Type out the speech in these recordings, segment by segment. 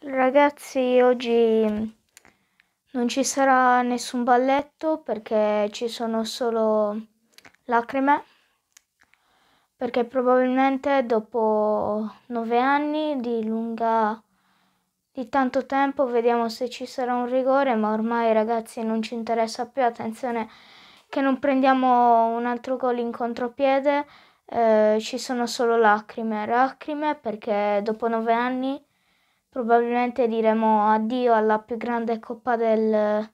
Ragazzi, oggi mm, non ci sarà nessun balletto perché ci sono solo lacrime, perché probabilmente dopo nove anni di lunga di tanto tempo vediamo se ci sarà un rigore, ma ormai ragazzi non ci interessa più, attenzione che non prendiamo un altro gol in contropiede, eh, ci sono solo lacrime, lacrime perché dopo nove anni probabilmente diremo addio alla più grande coppa del,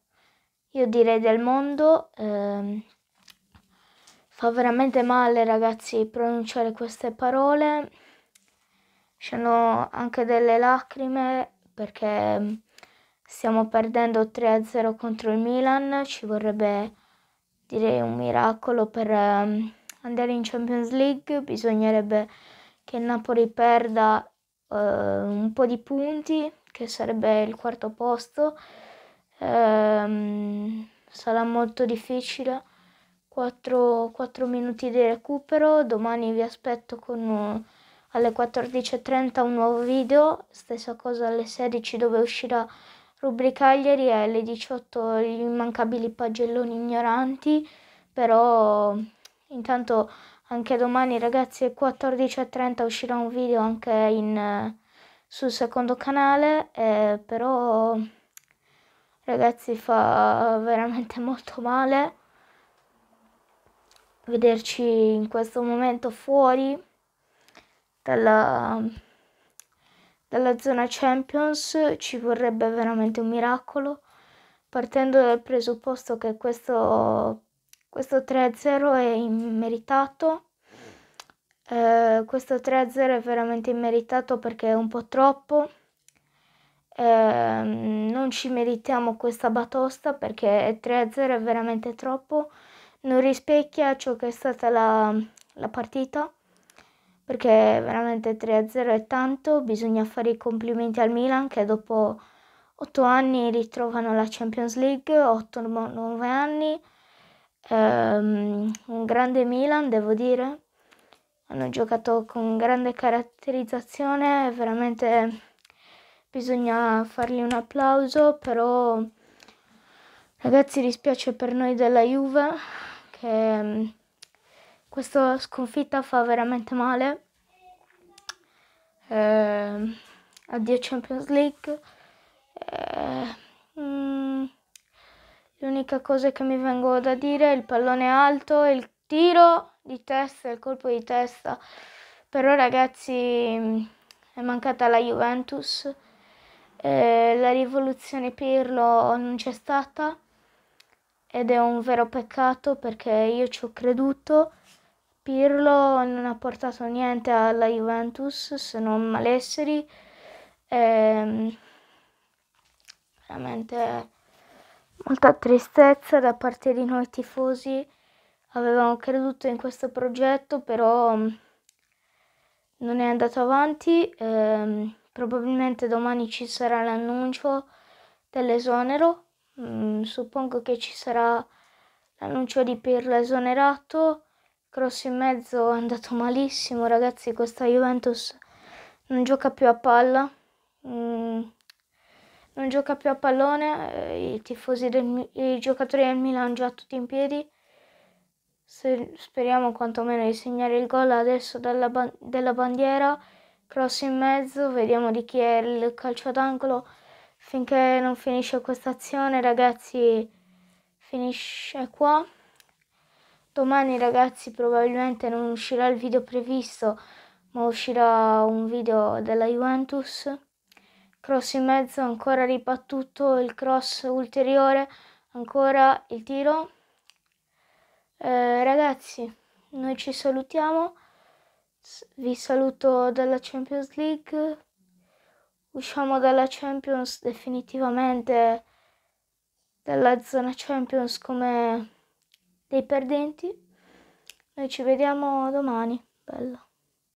io direi del mondo. Eh, fa veramente male ragazzi pronunciare queste parole. ci C'hanno anche delle lacrime perché ehm, stiamo perdendo 3-0 contro il Milan, ci vorrebbe direi un miracolo per ehm, andare in Champions League, bisognerebbe che il Napoli perda eh, un po' di punti, che sarebbe il quarto posto. Eh, sarà molto difficile. 4, 4, minuti di recupero. Domani vi aspetto con un, eh, alle 14.30 un nuovo video. Stessa cosa alle 16 dove uscirà Rubricaglieri e alle 18 gli immancabili pagelloni ignoranti. Però intanto anche domani ragazzi alle 14.30 uscirà un video anche in, eh, sul secondo canale, eh, però ragazzi fa veramente molto male vederci in questo momento fuori dalla, dalla zona Champions, ci vorrebbe veramente un miracolo partendo dal presupposto che questo questo 3-0 è immeritato. Eh, questo 3-0 è veramente immeritato perché è un po' troppo. Eh, non ci meritiamo questa batosta perché 3-0 è veramente troppo. Non rispecchia ciò che è stata la, la partita perché veramente 3-0 è tanto. Bisogna fare i complimenti al Milan che dopo 8 anni ritrovano la Champions League, 8-9 anni um, un grande Milan, devo dire. Hanno giocato con grande caratterizzazione, veramente bisogna fargli un applauso, però ragazzi dispiace per noi della Juve che um, questa sconfitta fa veramente male. Eh, addio Champions League. Eh, l'unica cosa che mi vengo da dire è il pallone alto, il tiro di testa, il colpo di testa. Però ragazzi mm, è mancata la Juventus, eh, la rivoluzione Pirlo non c'è stata ed è un vero peccato perché io ci ho creduto. Pirlo non ha portato niente alla Juventus se non malesseri. Eh, veramente molta tristezza da parte di noi tifosi. Avevamo creduto in questo progetto, però mm, non è andato avanti. Eh, probabilmente domani ci sarà l'annuncio dell'esonero. Mm, suppongo che ci sarà l'annuncio di Pirlo esonerato. Cross in mezzo è andato malissimo, ragazzi. Questa Juventus non gioca più a palla. Mm, non gioca più a pallone, eh, i, del, i giocatori del Milan già tutti in piedi. Se, speriamo quantomeno di segnare il gol adesso dalla, della bandiera, cross in mezzo, vediamo di chi è il calcio d'angolo. Finché non finisce questa azione, ragazzi, finisce qua. Domani, ragazzi, probabilmente non uscirà il video previsto, ma uscirà un video della Juventus cross in mezzo, ancora ribattuto il cross ulteriore, ancora il tiro. Eh, ragazzi, noi ci salutiamo, vi saluto dalla Champions League, usciamo dalla Champions definitivamente, dalla zona Champions come dei perdenti. Noi ci vediamo domani, bella.